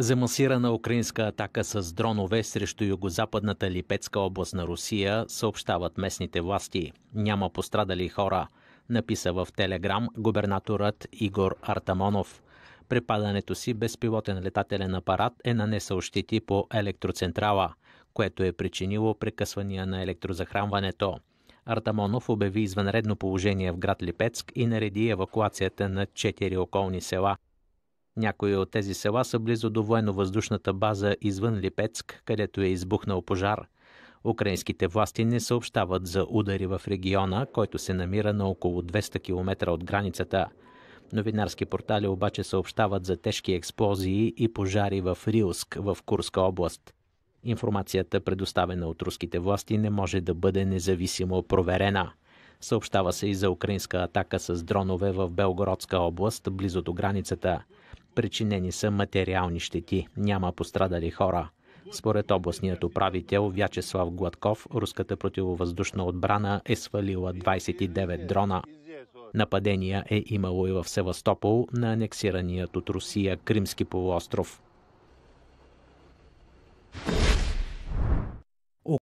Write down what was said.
За масирана украинска атака с дронове срещу югозападната Липецка област на Русия съобщават местните власти. Няма пострадали хора, написа в Телеграм губернаторът Игор Артамонов. Препадането си безпилотен летателен апарат е нанесъл щити по електроцентрала, което е причинило прекъсвания на електрозахранването. Артамонов обяви извънредно положение в град Липецк и нареди евакуацията на четири околни села – някои от тези села са близо до военно-въздушната база извън Липецк, където е избухнал пожар. Украинските власти не съобщават за удари в региона, който се намира на около 200 км от границата. Новинарски портали обаче съобщават за тежки експлозии и пожари в Рилск, в Курска област. Информацията, предоставена от руските власти, не може да бъде независимо проверена. Съобщава се и за украинска атака с дронове в Белгородска област, близо до границата. Причинени са материални щети, няма пострадали хора. Според областният управител Вячеслав Гладков, руската противовъздушна отбрана е свалила 29 дрона. Нападения е имало и в Севастопол на анексираният от Русия Кримски полуостров.